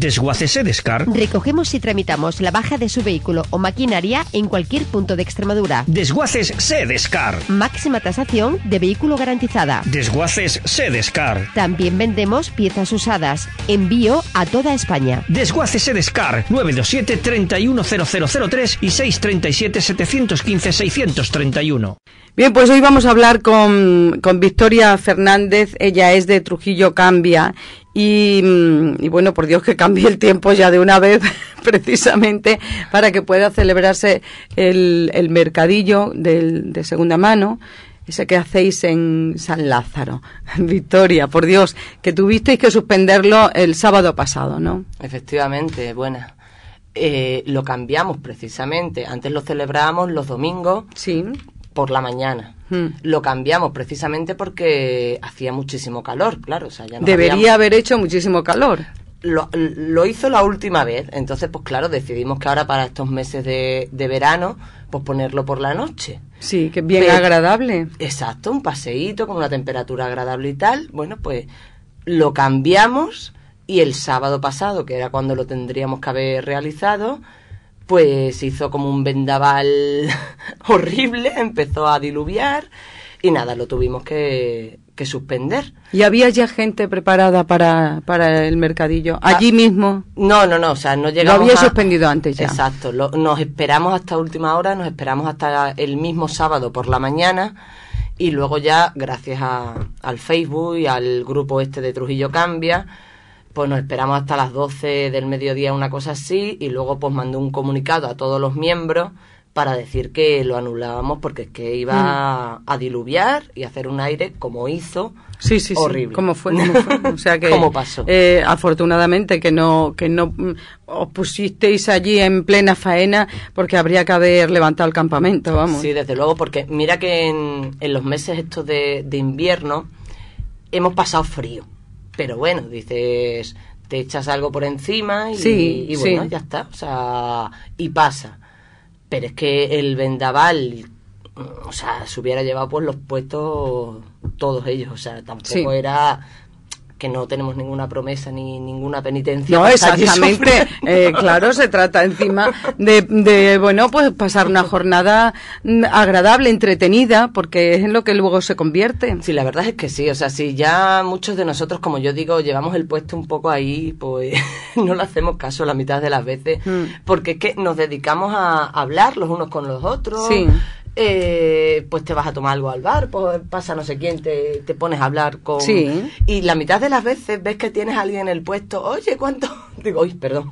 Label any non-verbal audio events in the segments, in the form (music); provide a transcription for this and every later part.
Desguaces SEDESCAR Recogemos y tramitamos la baja de su vehículo o maquinaria en cualquier punto de Extremadura. Desguaces se Máxima tasación de vehículo garantizada. Desguaces se También vendemos piezas usadas. Envío a toda España. Desguaces SEDESCAR 927 310003 y 637 715 631. Bien, pues hoy vamos a hablar con, con Victoria Fernández. Ella es de Trujillo Cambia Mm, y, bueno, por Dios que cambie el tiempo ya de una vez, (laughs) precisamente para que pueda celebrarse el, mercadillo de segunda mano, ese que hacéis en San Lázaro. (laughs) Victoria, por Dios, que tuvisteis que suspenderlo el sábado pasado, ¿no? Efectivamente, buena. Eh, lo cambiamos precisamente. Antes lo celebrábamos los domingos sí. por la mañana Hmm. Lo cambiamos precisamente porque hacía muchísimo calor, claro. Debería haber hecho muchísimo calor. Lo, hizo la última vez, entonces pues claro, decidimos que ahora para estos meses de, verano, pues ponerlo por la noche. Sí, que bien agradable. Exacto, un paseíto con una temperatura agradable y tal. Bueno, pues lo cambiamos y el sábado pasado, que era cuando lo tendríamos que haber realizado, pues hizo como un vendaval (laughs) horrible, empezó a diluviar y nada, lo tuvimos que, suspender. ¿Y había ya gente preparada para, para el mercadillo? Ah. ¿Allí mismo? No, no, no, o sea, no llegamos. Lo había suspendido antes ya. Exacto, nos esperamos hasta última hora, nos esperamos hasta el mismo sábado por la mañana y luego ya, gracias a, al Facebook y al grupo este de Trujillo Cambia, pues nos esperamos hasta las 12 del mediodía, una cosa así, y luego pues mandó un comunicado a todos los miembros para decir que lo anulábamos porque es que iba mm. a diluviar y hacer un aire como hizo sí, sí, horrible. Sí, fue, (laughs) O sea que, ¿Cómo pasó? Eh, afortunadamente que no, que no mm, os pusisteis allí en plena faena porque habría que haber levantado el campamento, vamos. Sí, desde luego, porque mira que en, los meses estos de invierno hemos pasado frío pero bueno, dices, te echas algo por encima y, bueno, ya está, o sea, y pasa. Pero es que el vendaval, o sea, se hubiera llevado por pues, los puestos todos ellos, o sea, tampoco era que no tenemos ninguna promesa ni ninguna penitencia. No, exactamente. Eh, claro, se trata encima de, bueno, pues pasar una jornada mm, agradable, entretenida, porque es en lo que luego se convierte. Sí, la verdad es que sí. O sea, si ya muchos de nosotros, como yo digo, llevamos el puesto un poco ahí, pues (laughs) no le hacemos caso la mitad de las veces, mm. porque es que nos dedicamos a hablar los unos con los otros. Sí eh, pues te vas a tomar algo al bar, pues pasa no sé quién, te, te pones a hablar con... Sí. Y la mitad de las veces ves que tienes a alguien en el puesto, oye, ¿cuánto? (laughs) Digo, uy perdón,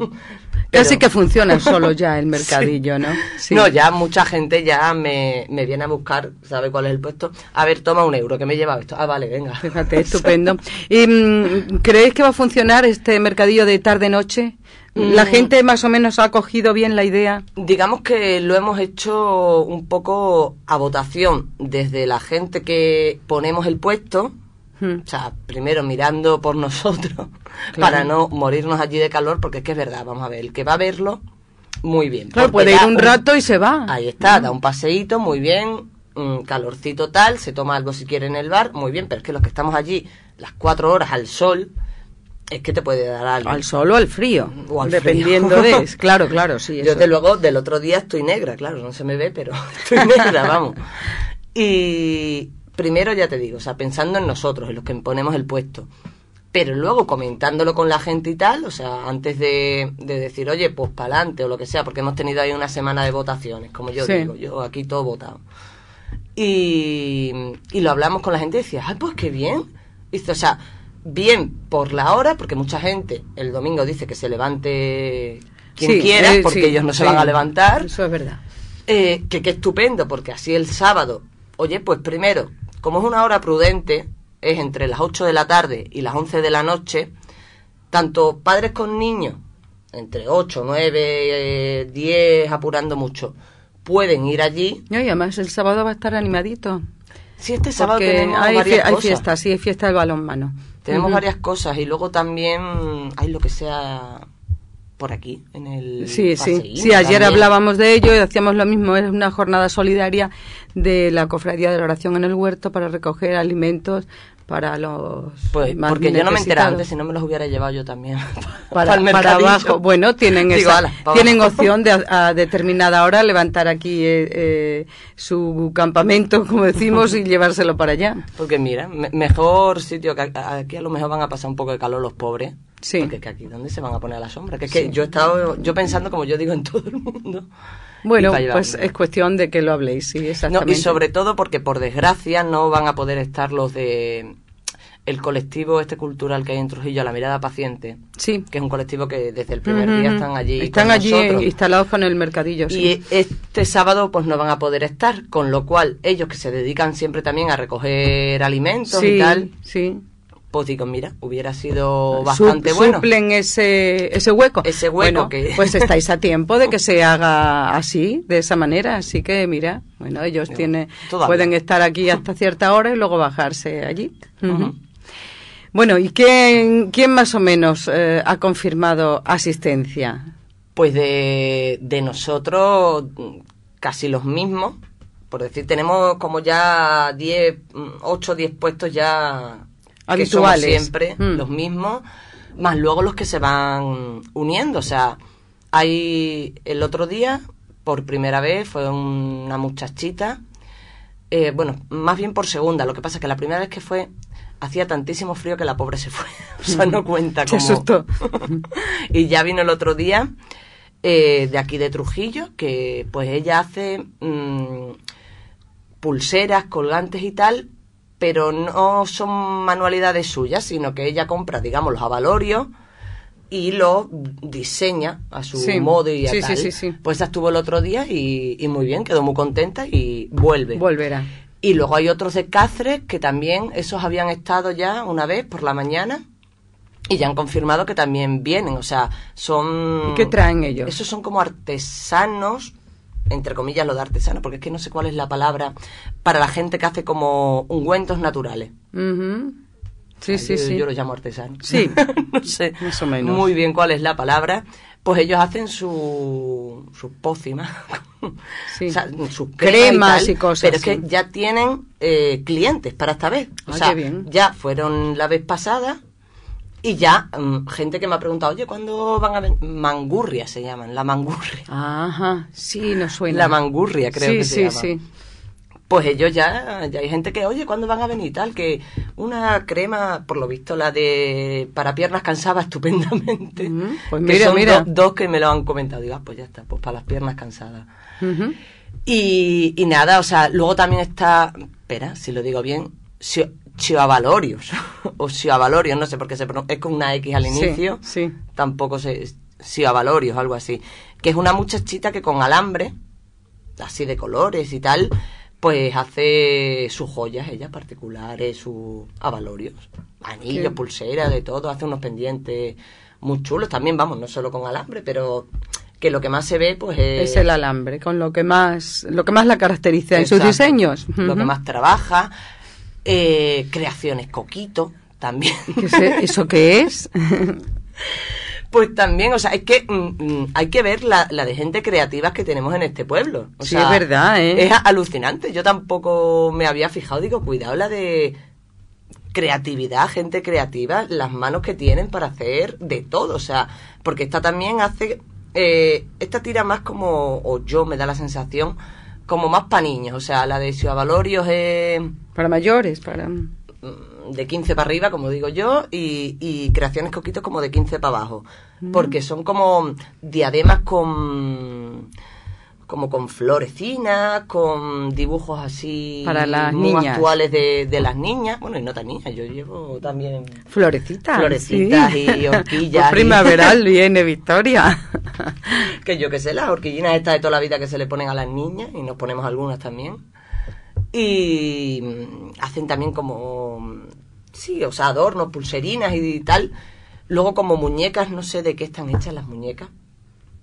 Casi que funciona solo ya el (laughs) mercadillo, ¿no? Sí. No, ya mucha gente ya me, me, viene a buscar, ¿sabe cuál es el puesto? A ver, toma un euro, que me he llevado esto. Ah, vale, venga. Fíjate, (laughs) estupendo. ¿Y, mm, ¿Creéis que va a funcionar este mercadillo de tarde-noche? ¿La mm. gente más o menos ha cogido bien la idea? Digamos que lo hemos hecho un poco a votación, desde la gente que ponemos el puesto, Hmm. O sea, primero mirando por nosotros (laughs) para no morirnos allí de calor, porque es que es verdad, vamos a ver, el que va a verlo, muy bien. Claro, puede ir un, rato y se va. Ahí está, da un paseíto, muy bien, un calorcito tal, se toma algo si quiere en el bar, muy bien, pero es que los que estamos allí las cuatro horas al sol, es que te puede dar algo. Al sol o al frío. O al dependiendo de. Claro, claro, sí. Yo, desde luego, del otro día estoy negra, claro, no se me ve, pero (laughs) estoy negra, vamos. (laughs) Y, primero ya te digo, o sea, pensando en nosotros, en los que ponemos el puesto, pero luego comentándolo con la gente y tal, o sea, antes de, de decir, oye, pues para adelante o lo que sea, porque hemos tenido ahí una semana de votaciones, como yo digo, yo aquí todo votado. Y, y, lo hablamos con la gente y decía, ay, pues qué bien. o sea, bien por la hora, porque mucha gente el domingo dice que se levante quien quiera, eh, porque ellos no se van a levantar. Eso es verdad. Eh, que qué estupendo, porque así el sábado, oye, pues primero, como es una hora prudente, es entre las 8 de la tarde y las 11 de la noche, tanto padres con niños, entre 8, 9, 10, apurando mucho, pueden ir allí. y además el sábado va a estar animadito. Sí, este sábado tenemos hay, varias hay fiesta, sí, hay fiesta de balonmano. Tenemos varias cosas y luego también hay lo que sea por aquí, en el. Sí, sí. sí ayer hablábamos de ello y hacíamos lo mismo. Es una jornada solidaria de la Cofradía de la Oración en el Huerto para recoger alimentos para los pues, porque yo no me enteraba antes si no me los hubiera llevado yo también (laughs) para, abajo bueno tienen (laughs) tienen opción de (laughs) a, determinada hora levantar aquí eh, eh, su campamento como decimos y llevárselo para allá porque mira mejor sitio que aquí a lo mejor van a pasar un poco de calor los pobres Sí. que aquí, ¿dónde se van a poner a la sombra? Que es que yo he estado yo pensando, como yo digo, en todo el mundo. Bueno, pues es cuestión de que lo habléis, sí, exactamente. y sobre todo porque, por desgracia, no van a poder estar los de el colectivo este cultural que hay en Trujillo, la mirada paciente, sí. que es un colectivo que desde el primer día están allí. Están allí instalados con el mercadillo. Sí. Y este sábado pues no van a poder estar, con lo cual ellos que se dedican siempre también a recoger alimentos sí, y tal, sí pues digo, mira, hubiera sido bastante bueno. Suplen ese, ese hueco. Ese hueco Pues (laughs) estáis a tiempo de que se haga así, de esa manera. Así que, mira, bueno, ellos tienen, pueden estar aquí hasta cierta hora y luego bajarse allí. Bueno, ¿y quién, quién más o menos eh, ha confirmado asistencia? Pues de, de nosotros casi los mismos. Por decir, tenemos como ya 8 o 10 puestos ya habituales. Que somos siempre hmm. los mismos, más luego los que se van uniendo. O sea, ahí el otro día, por primera vez, fue una muchachita, eh, bueno, más bien por segunda. Lo que pasa es que la primera vez que fue, hacía tantísimo frío que la pobre se fue. (laughs) o sea, no cuenta (laughs) cómo. (laughs) y ya vino el otro día. Eh, de aquí de Trujillo, que pues ella hace mm, pulseras, colgantes y tal, pero no son manualidades suyas, sino que ella compra, digamos, los avalorios y los diseña a su modo y a sí, pues estuvo el otro día y, y, muy bien, quedó muy contenta y vuelve. Volverá. Y luego hay otros de Cáceres que también, esos habían estado ya una vez por la mañana y ya han confirmado que también vienen. O sea, son... ¿Qué traen ellos? Esos son como artesanos entre comillas, lo de artesano, porque es que no sé cuál es la palabra para la gente que hace como ungüentos naturales. Sí, sí, sí. Yo lo llamo artesano. Sí. (laughs) no sé muy bien cuál es la palabra. Pues ellos hacen su, sus pócimas, (laughs) sus cremas y, cosas. Pero es que ya tienen eh, clientes para esta vez. O ah, sea, ya fueron la vez pasada y ya, mm, gente que me ha preguntado, oye, ¿cuándo van a venir? Mangurria se llaman, la mangurria. Ajá, sí, nos suena. La mangurria, creo que sí, Sí, sí, sí. Pues ellos ya, ya hay gente que, oye, ¿cuándo van a venir? Tal, que una crema, por lo visto, la de para piernas cansadas, (laughs) estupendamente. Pues mira, mira. Dos, que me lo han comentado. Digo, ah, pues ya está, pues para las piernas cansadas. y, y nada, o sea, luego también está, espera, si lo digo bien, si si (laughs) o Avalorios, no sé por qué se pronuncia, es con una X al inicio, sí, tampoco se Avalorios, algo así, que es una muchachita que con alambre, así de colores y tal, pues hace sus joyas, ella particulares, su avalorios, anillos, pulseras, de todo, hace unos pendientes muy chulos también, vamos, no solo con alambre, pero que lo que más se ve pues es, el alambre, con lo que más lo que más la caracteriza en sus diseños, lo que más trabaja, eh, creaciones Coquito también. ¿Eso qué es? (laughs) pues también, o sea, es que mm, mm, hay que ver la, de gente creativa que tenemos en este pueblo. sí, es verdad, ¿eh? Es alucinante. Yo tampoco me había fijado, digo, cuidado la de creatividad, gente creativa, las manos que tienen para hacer de todo, o sea, porque esta también hace, eh, esta tira más como, o yo me da la sensación, como más para niños. O sea, la de Ciudad Valorios es... Eh, para mayores, para... Mm, de 15 para arriba, como digo yo, y, y Creaciones Coquitos como de 15 para abajo. Mm. Porque son como diademas con como con florecinas, con dibujos así para las niñas. actuales de, las niñas. Bueno, y no tan niñas, yo llevo también florecitas, florecitas y (laughs) horquillas. primaveral (laughs) viene Victoria. que yo que sé, las horquillinas estas de toda la vida que se le ponen a las niñas y nos ponemos algunas también. Y mm, hacen también como mm, sí, o sea, adornos, pulserinas y tal. Luego como muñecas, no sé de qué están hechas las muñecas,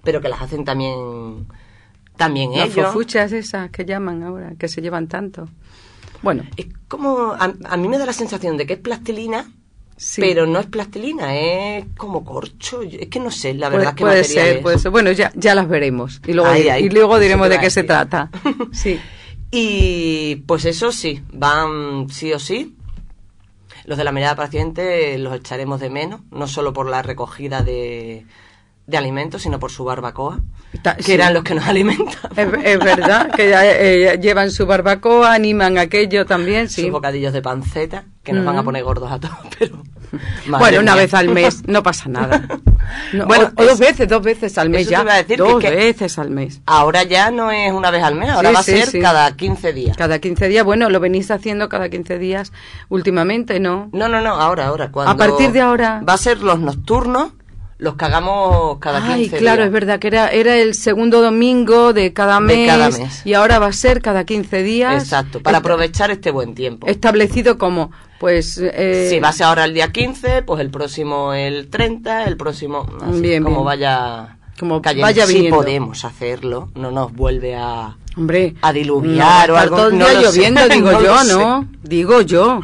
pero que las hacen también también ellos. Las fofuchas esas que llaman ahora, que se llevan tanto. Bueno. Es como, a, mí me da la sensación de que es plastilina, pero no es plastilina, es como corcho, es que no sé, la verdad es que puede ser, puede ser. Bueno, ya, las veremos y luego, y luego diremos de qué se trata. (laughs) sí. Y pues eso sí, van sí o sí. Los de la mirada paciente los echaremos de menos, no solo por la recogida de, de alimentos, sino por su barbacoa, que eran los que nos (laughs) alimentan Es, verdad, que eh, llevan su barbacoa, animan aquello también, sí. bocadillos de panceta, que nos van a mm. poner gordos a todos, (laughs) pero... Bueno, una vez al mes, no pasa (laughs) nada. bueno, dos veces, dos veces al mes ya. Te iba a decir dos veces al mes. Ahora ya no es una vez al mes, ahora va a ser cada 15 días. Cada 15 días, bueno, lo venís haciendo cada 15 días últimamente, ¿no? No, no, no, ahora, ahora. Cuando a partir de ahora. Va a ser los nocturnos los cagamos cada 15 Ay, claro, es verdad que era, era el segundo domingo de cada, mes, y ahora va a ser cada 15 días. Exacto, para aprovechar este buen tiempo. Establecido como, pues... Eh, si va a ser ahora el día 15, pues el próximo el 30, el próximo... bien, como vaya... Como vaya bien Si podemos hacerlo, no nos vuelve a Hombre, a diluviar o a Todo día (laughs) no lloviendo, digo yo, ¿no? Digo yo.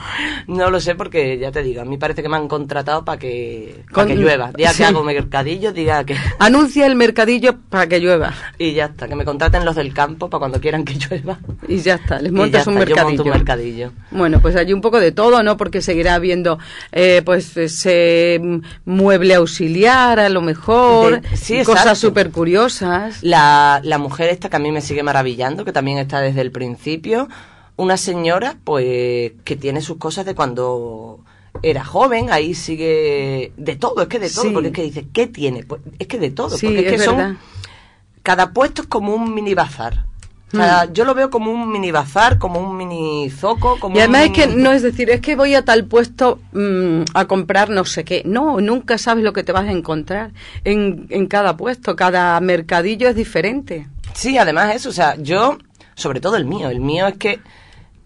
No lo sé porque ya te digo, a mí parece que me han contratado para que, llueva. (laughs) Día que hago mercadillo, diga que. (laughs) Anuncia el mercadillo para que llueva. Y ya está, que me contraten los del campo para cuando quieran que llueva. Y ya está, les montas un, mercadillo. Bueno, pues hay un poco de todo, ¿no? Porque seguirá habiendo, eh, pues, ese mueble auxiliar, a lo mejor, cosas súper curiosas. La, la mujer esta que a mí me sigue maravillosa que también está desde el principio. Una señora, pues, que tiene sus cosas de cuando era joven, ahí sigue de todo, es que de todo, porque es que dice, ¿qué tiene? Pues es que de todo, porque es, que son. Cada puesto es como un mini bazar. O hmm. yo lo veo como un mini bazar, como un mini zoco, como Y además es que no es decir, es que voy a tal puesto mm, a comprar no sé qué. No, nunca sabes lo que te vas a encontrar en, en cada puesto, cada mercadillo es diferente. Sí, además eso, o sea, yo, sobre todo el mío, el mío es que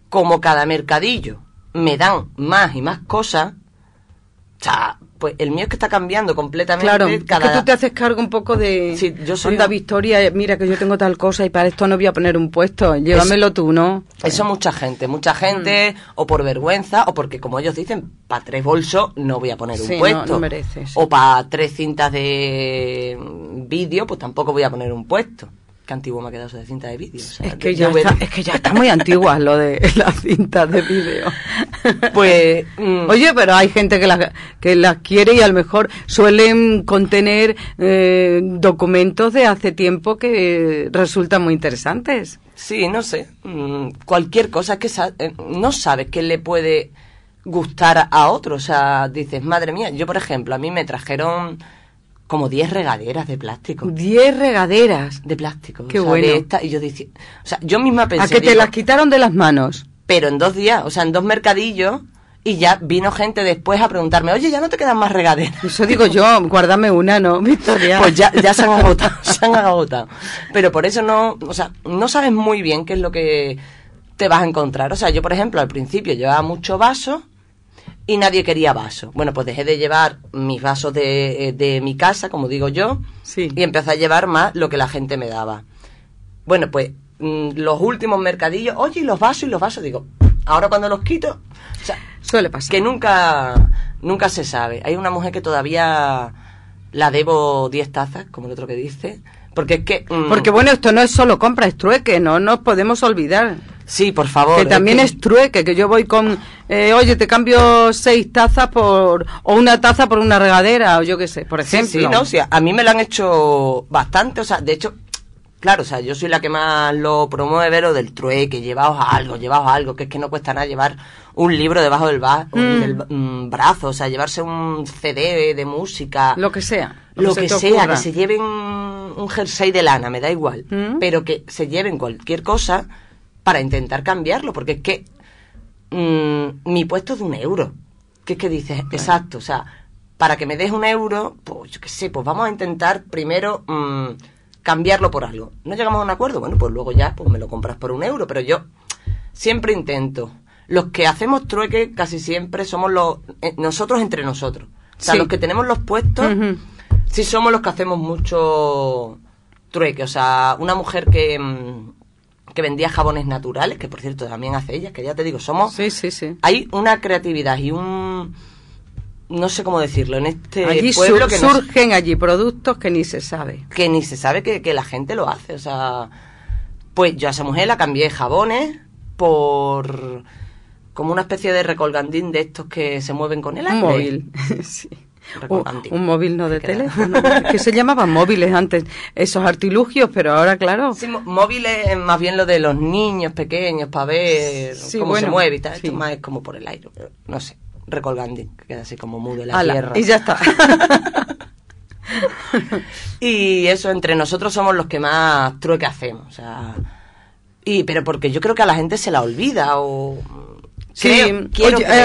como cada mercadillo me dan más y más cosas, o sea, pues el mío es que está cambiando completamente. Claro, cada... es que tú te haces cargo un poco de... Sí, yo Victoria, mira que yo tengo tal cosa y para esto no voy a poner un puesto, llévamelo tú, ¿no? Eso mucha gente, mucha gente, mm. o por vergüenza, o porque como ellos dicen, para tres bolsos no voy a poner un puesto. no mereces. O para tres cintas de vídeo, pues tampoco voy a poner un puesto antiguo me ha quedado eso de cinta de vídeo. es, que ya está, muy antigua lo de las (laughs) cintas de vídeo. (laughs) Pues, (laughs) mm. oye, pero hay gente que las que las quiere y a lo mejor suelen contener eh, documentos de hace tiempo que resultan muy interesantes. Sí, no sé. Mm, cualquier cosa que eh, no sabes que le puede gustar a otro. O sea, dices, madre mía, yo por ejemplo, a mí me trajeron como 10 regaderas de plástico. 10 regaderas. De plástico. Qué bueno. y yo decía, o sea, yo misma pensé. A que te las quitaron de las manos. Pero en dos días, o sea, en dos mercadillos. Y ya vino gente después a preguntarme, oye, ya no te quedan más regaderas. Eso digo yo, guárdame una, ¿no, (laughs) Victoria? Pues ya, ya se han agotado, (laughs) se han agotado. Pero por eso no, o sea, no sabes muy bien qué es lo que te vas a encontrar. O sea, yo, por ejemplo, al principio llevaba mucho vaso y nadie quería vaso. Bueno, pues dejé de llevar mis vasos de, eh, de mi casa, como digo yo, sí. y empecé a llevar más lo que la gente me daba. Bueno, pues mm, los últimos mercadillos, oye, y los vasos y los vasos, digo, ahora cuando los quito, suele pasar. Que nunca, nunca se sabe. Hay una mujer que todavía la debo 10 tazas, como el otro que dice. Porque es que. Mm, porque bueno, esto no es solo compra, es trueque, no nos podemos olvidar. Sí, por favor. Que también es, trueque, que yo voy con, eh, oye, te cambio seis tazas por, o una taza por una regadera, o yo qué sé, por ejemplo. Sí, no, o a mí me lo han hecho bastante, o sea, de hecho, claro, o sea, yo soy la que más lo promueve, lo del trueque, llevaos a algo, llevaos algo, que es que no cuesta nada llevar un libro debajo del, mm. brazo, o sea, llevarse un CD de música. Lo que sea. Lo, que, sea, que se lleven un jersey de lana, me da igual, mm. pero que se lleven cualquier cosa para intentar cambiarlo, porque es que mm, mi puesto es de un euro. qué es que dices, exacto, o sea, para que me des un euro, pues yo qué sé, pues vamos a intentar primero mm, cambiarlo por algo. No llegamos a un acuerdo, bueno, pues luego ya pues me lo compras por un euro, pero yo siempre intento. Los que hacemos trueque casi siempre somos los eh, nosotros entre nosotros. O sea, los que tenemos los puestos, sí somos los que hacemos mucho trueque. O sea, una mujer que... Mm, que vendía jabones naturales, que por cierto también hace ellas, que ya te digo, somos... Sí, sí, sí. Hay una creatividad y un... No sé cómo decirlo, en este pueblo surgen allí productos que ni se sabe. Que ni se sabe que, la gente lo hace, o sea... Pues yo a esa mujer la cambié jabones por como una especie de recolgandín de estos que se mueven con el aire. móvil. (laughs) sí un móvil no de teléfono, que se llamaban móviles antes, esos artilugios, pero ahora, claro. móviles más bien lo de los niños pequeños para ver cómo se mueve y tal. Esto más como por el aire, no sé, recolgando, que queda así como mueve la tierra. Y ya está. (laughs) y eso, entre nosotros somos los que más trueque hacemos, Y, pero porque yo creo que a la gente se la olvida o Sí, eh,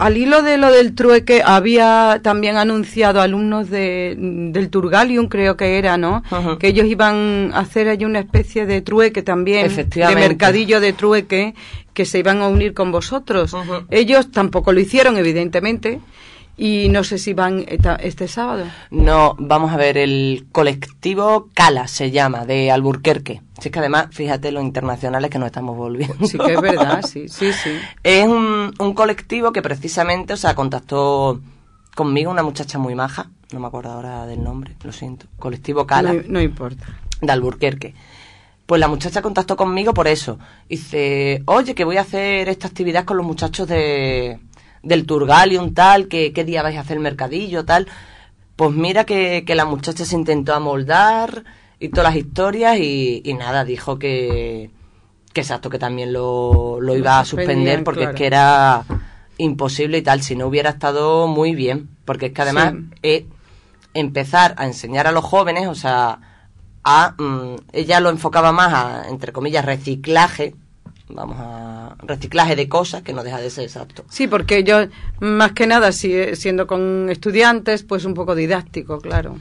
al, hilo de lo del trueque, había también anunciado alumnos de, del Turgalium, creo que era, ¿no? Que ellos iban a hacer allí una especie de trueque también, de mercadillo de trueque, que se iban a unir con vosotros. Ellos tampoco lo hicieron, evidentemente. Y no sé si van este sábado. No, vamos a ver, el colectivo Cala se llama, de Alburquerque. es que además, fíjate los internacionales que nos estamos volviendo. Sí, que es verdad, (laughs) sí, sí, sí. Es un, colectivo que precisamente, o sea, contactó conmigo una muchacha muy maja, no me acuerdo ahora del nombre, lo siento. Colectivo Cala. no importa. De Alburquerque. Pues la muchacha contactó conmigo por eso. Dice, oye, que voy a hacer esta actividad con los muchachos de, del un tal, que qué día vais a hacer el mercadillo, tal. Pues mira que, la muchacha se intentó amoldar y todas las historias y, y nada, dijo que, que exacto, que también lo, lo iba a suspender porque es que era imposible y tal, si no hubiera estado muy bien, porque es que además empezar a enseñar a los jóvenes, o sea, a, mm, ella lo enfocaba más a, entre comillas, reciclaje, vamos a reciclaje de cosas que no deja de ser exacto. Sí, porque yo más que nada eh, siendo con estudiantes, pues un poco didáctico, claro.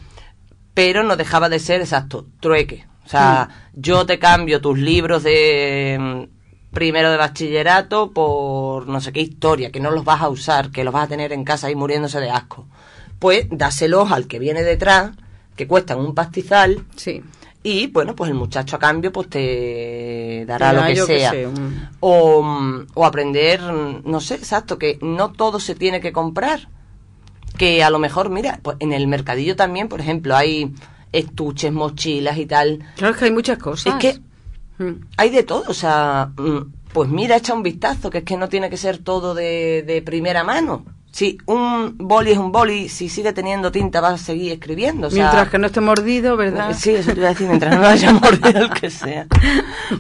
Pero no dejaba de ser exacto, trueque. O sea, yo te cambio tus libros de mm, primero de bachillerato por no sé qué historia, que no los vas a usar, que los vas a tener en casa ahí muriéndose de asco. Pues dáselos al que viene detrás, que cuestan un pastizal. Sí y bueno, pues el muchacho a cambio pues te dará lo que sea. o, o, aprender, no sé, exacto, que no todo se tiene que comprar. Que a lo mejor, mira, pues en el mercadillo también, por ejemplo, hay estuches, mochilas y tal. Claro, es que hay muchas cosas. Es que mm. hay de todo, o sea, mm, pues mira, echa un vistazo, que es que no tiene que ser todo de, de primera mano si un boli es un boli, si sigue teniendo tinta va a seguir escribiendo. mientras que no esté mordido, ¿verdad? Ah, sí, eso te voy a decir, mientras no haya (laughs) mordido el que sea.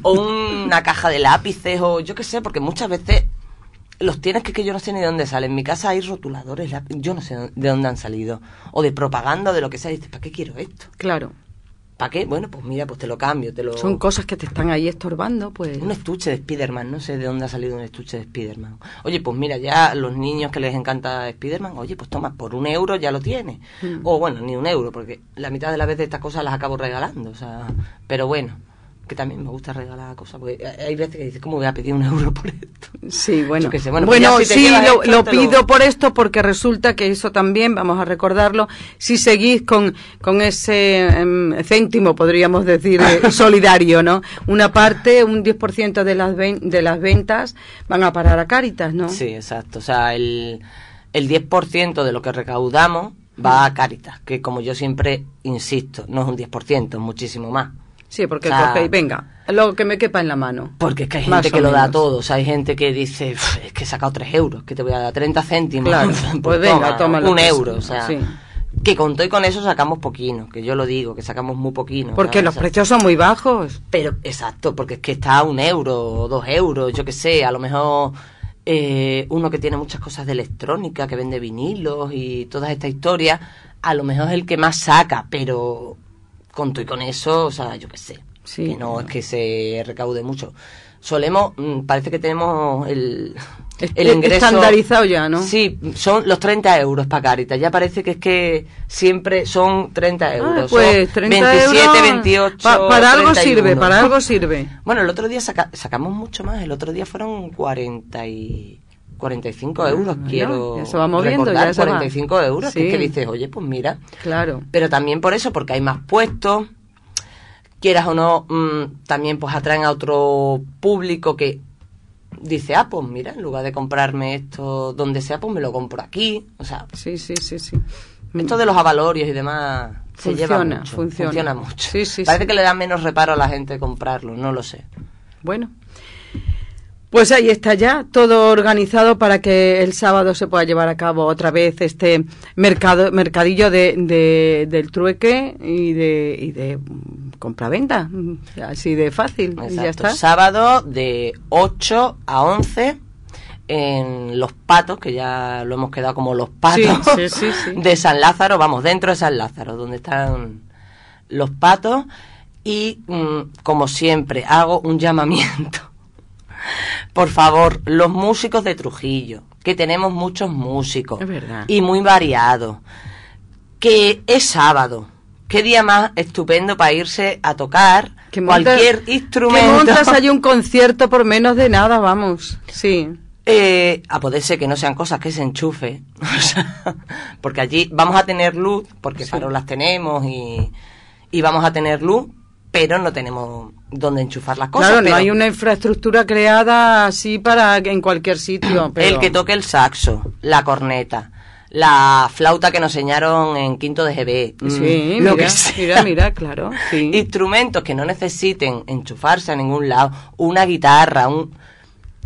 O una caja de lápices, o yo qué sé, porque muchas veces los tienes que, que yo no sé ni de dónde salen. En mi casa hay rotuladores, yo no sé de dónde han salido. O de propaganda, o de lo que sea. dices, ¿para qué quiero esto? Claro. ¿Para qué? Bueno, pues mira, pues te lo cambio, te lo... Son cosas que te están ahí estorbando, pues... Un estuche de Spiderman, no sé de dónde ha salido un estuche de Spiderman. Oye, pues mira, ya los niños que les encanta Spiderman, oye, pues toma, por un euro ya lo tiene. Mm. O bueno, ni un euro, porque la mitad de vez de estas cosas las acabo regalando, o sea... Pero bueno, que también me gusta regalar cosas, porque hay veces que dices, ¿cómo voy a pedir un euro por esto? Sí, bueno, bueno, pues sí, lo, pido por esto porque resulta que eso también, vamos a recordarlo, si seguís con, con ese em, céntimo, podríamos decir, (laughs) solidario, ¿no? Una parte, un 10% de las, de las ventas van a parar a Caritas, ¿no? Sí, exacto, o sea, el, el 10% de lo que recaudamos va a Caritas que como yo siempre insisto, no es un 10%, es muchísimo más. Sí, porque venga, lo que me quepa en la mano. Porque es que hay gente que lo da todo. O sea, hay gente que dice, es que he sacado 3 euros, que te voy a dar 30 céntimos. Claro, (laughs) pues, pues, venga, toma, Un euro, o sea. Que con todo y con eso sacamos poquino, que yo lo digo, que sacamos muy poquino. Porque los precios son muy bajos. Pero, exacto, porque es que está un euro, dos euros, yo qué sé, a lo mejor eh, uno que tiene muchas cosas de electrónica, que vende vinilos y toda esta historia, a lo mejor es el que más saca, pero Conto y con eso, o sea, yo qué sé. que no, es que se recaude mucho. Solemos, mm, parece que tenemos el, el ingreso. Estandarizado ya, ¿no? Sí, son los 30 euros para Caritas. Ya parece que es que siempre son 30 ah, euros. pues 27, 28. para algo sirve, para algo sirve. Bueno, el otro día sacamos mucho más. El otro día fueron 40 y. 45 euros quiero. Eso va moviendo, ya 45 euros. Que dices, oye, pues mira. Claro. Pero también por eso, porque hay más puestos, quieras o no, mm, también pues atraen a otro público que dice, ah, pues mira, en lugar de comprarme esto donde sea, pues me lo compro aquí. O sea. Sí, sí, sí, sí. Mm. Esto de los avalorios y demás funciona, se lleva funciona. mucho. Sí, sí, Parece que le da menos reparo a la gente comprarlo, no lo sé. Bueno, pues ahí está ya, todo organizado para que el sábado se pueda llevar a cabo otra vez este mercado, mercadillo de, del trueque y de, y de compraventa, así de fácil. Ya está. Sábado de 8 a 11 en Los Patos, que ya lo hemos quedado como Los Patos (laughs) de San Lázaro, vamos, dentro de San Lázaro, donde están Los Patos. Y mm, como siempre, hago un llamamiento por favor, los músicos de Trujillo, que tenemos muchos músicos y muy variados, que es sábado. Qué día más estupendo para irse a tocar cualquier instrumento. Que montas Hay un (laughs) concierto por menos de nada, vamos. Sí. Eh, a poder que no sean cosas que se enchufe. (laughs) porque allí vamos a tener luz, porque claro las tenemos y, y vamos a tener luz, pero no tenemos donde enchufar las cosas. Claro, no hay una infraestructura creada así para en cualquier sitio. El que toque el saxo, la corneta, la flauta que nos enseñaron en quinto de GB. E. Sí, mm, lo mira, mira, mira, claro. (laughs) Instrumentos que no necesiten enchufarse a ningún lado, una guitarra, un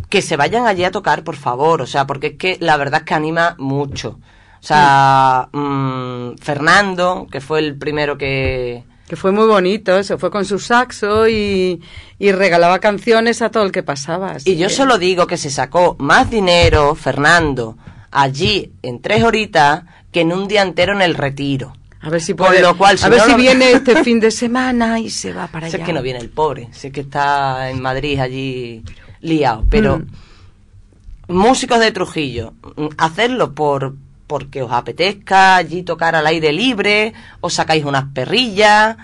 que se vayan allí a tocar, por favor, o sea, porque es que la verdad es que anima mucho. O sea, mm, Fernando, que fue el primero que, que fue muy bonito, se fue con su saxo y, y regalaba canciones a todo el que pasaba. Y yo solo digo que se sacó más dinero, Fernando, allí en tres horitas que en un día entero en el retiro. A ver si puede, a ver si viene este (laughs) fin de semana y se va para allá. Sé que no viene el pobre, sé que está en Madrid allí liado, pero mm. músicos de Trujillo, mm, hacerlo por porque os apetezca, allí tocar al aire libre, os sacáis unas perrillas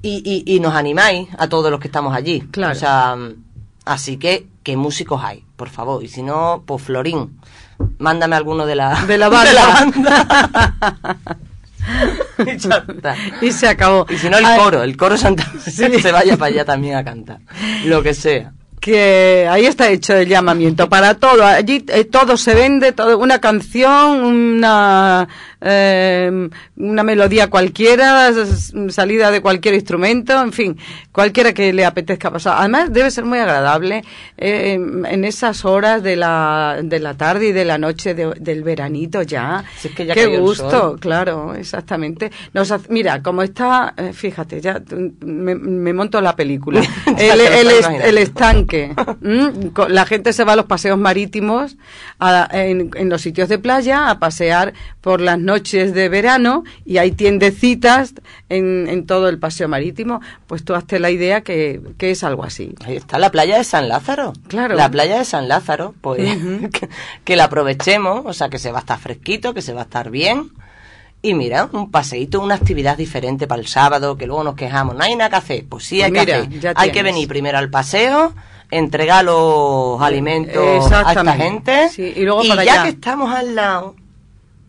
y, nos animáis a todos los que estamos allí. Claro. O sea, así que, ¿qué músicos hay? Por favor, y si no, pues Florín, mándame alguno de la, de (laughs) la banda. De la banda. (laughs) y, se acabó. Y si no, el coro, ah, el coro Santa se vaya para allá también a cantar, lo que sea que ahí está hecho el llamamiento para todo. Allí eh, todo se vende, todo, una canción, una, eh, una melodía cualquiera, salida de cualquier instrumento, en fin, cualquiera que le apetezca pasar. Además, debe ser muy agradable eh, en esas horas de la, de la tarde y de la noche del veranito ya. Qué gusto, claro, exactamente. Nos, mira, como está, fíjate, ya mm, me, monto la película. (laughs) el, el, el que mm, La gente se va a los paseos marítimos, en, los sitios de playa, a pasear por las noches de verano y hay tiendecitas en, en todo el paseo marítimo. Pues tú hazte la idea que, que, es algo así. Ahí está la playa de San Lázaro. Claro. La playa de San Lázaro, pues (laughs) que, la aprovechemos, o sea, que se va a estar fresquito, que se va a estar bien. Y mira, un paseíto, una actividad diferente para el sábado, que luego nos quejamos, no hay nada que hacer. Pues sí, hay que Hay que venir primero al paseo Entrega los alimentos a esta gente. y luego ya que estamos al lado,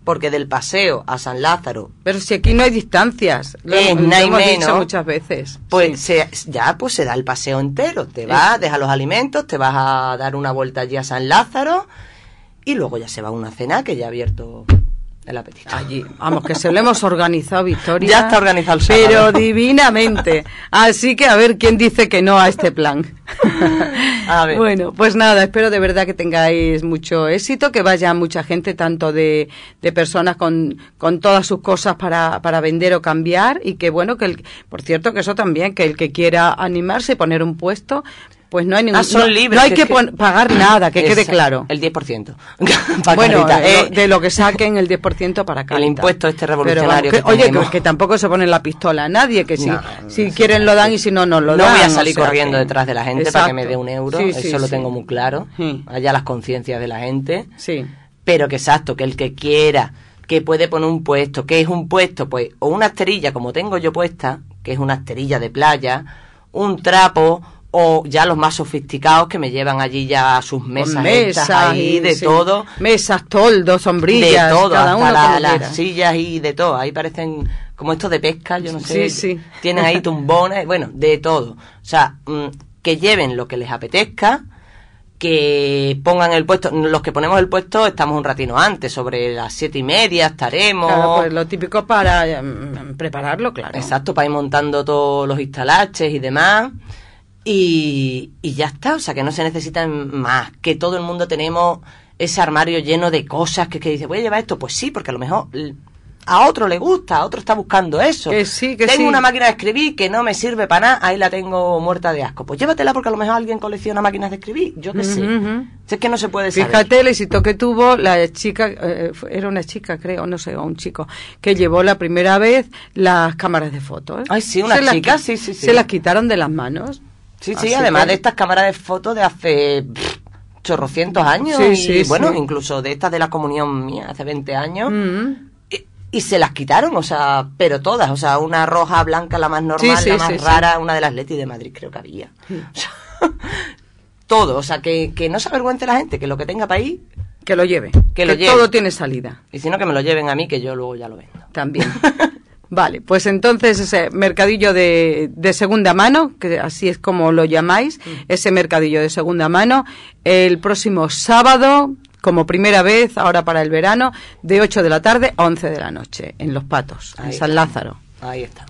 porque del paseo a San Lázaro. Pero si aquí no hay distancias, eh, no hay menos, muchas veces. Pues ya pues se da el paseo entero, te vas, deja los alimentos, te vas a dar una vuelta allí a San Lázaro y luego ya se va a una cena que ya ha abierto el apetito. Allí, vamos, que se lo hemos organizado, Victoria. Ya está organizado el Pero divinamente. Así que a ver quién dice que no a este plan. (laughs) Bueno, pues nada, espero de verdad que tengáis mucho éxito, que vaya mucha gente, tanto de, personas con, con todas sus cosas para, para vender o cambiar y que bueno, que el, por cierto que eso también, que el que quiera animarse y poner un puesto, pues no hay ningún... Ah, son no, hay que, pagar nada, que quede claro. El 10%. (laughs) bueno, eh, de lo que saquen el 10% para acá... El impuesto este revolucionario Oye, que, tampoco se pone la pistola a nadie, que si, quieren lo dan y si no, no lo dan. No voy a salir corriendo detrás de la gente para que me dé un euro, eso lo tengo muy claro. Allá las conciencias de la gente. Sí. Pero que exacto, que el que quiera que puede poner un puesto, que es un puesto, pues, o una esterilla como tengo yo puesta, que es una esterilla de playa, un trapo, o ya los más sofisticados que me llevan allí ya sus mesas, ahí, de todo. Mesas, toldos, sombrillas, de todo, cada hasta las sillas y de todo. Ahí parecen como estos de pesca, yo no sé. Sí, sí. Tienen ahí tumbones, bueno, de todo. O sea, mm, que lleven lo que les apetezca, que pongan el puesto, los que ponemos el puesto estamos un ratino antes, sobre las siete y media estaremos. Claro, pues lo típico para mm, prepararlo, claro. Exacto, para ir montando todos los instalaches y demás. Y, ya está, o sea, que no se necesitan más, que todo el mundo tenemos ese armario lleno de cosas que, que dice, voy a llevar esto, pues sí, porque a lo mejor a otro le gusta, a otro está buscando eso. Que sí, que tengo una máquina de escribir que no me sirve para nada, ahí la tengo muerta de asco. Pues llévatela porque a lo mejor alguien colecciona máquinas de escribir, yo que sé. es que no se puede saber. Fíjate el éxito que tuvo la chica, eh, era una chica creo, no sé, o un chico, que llevó la primera vez las cámaras de fotos. ¿eh? Ay, sí, una chica, sí, sí. Se las quitaron de las manos. Sí, sí, además de estas cámaras de fotos de hace chorrocientos años y bueno, incluso de estas de la comunión mía hace 20 años. Mm. y, se las quitaron, o sea, pero todas, o sea, una roja, blanca, la más normal, la más rara, una de las Leti de Madrid creo que había. Mm. (laughs) todo, o sea, que, no se avergüente la gente, que lo que tenga para ahí que lo lleve. Que, lo lleve. todo tiene salida. Y si no, que me lo lleven a mí, que yo luego ya lo vendo. También. (laughs) Vale, pues entonces ese mercadillo de, de segunda mano, que así es como lo llamáis, mm. ese mercadillo de segunda mano, el próximo sábado, como primera vez, ahora para el verano, de 8 de la tarde a 11 de la noche, en Los Patos, en San Lázaro. Ahí está.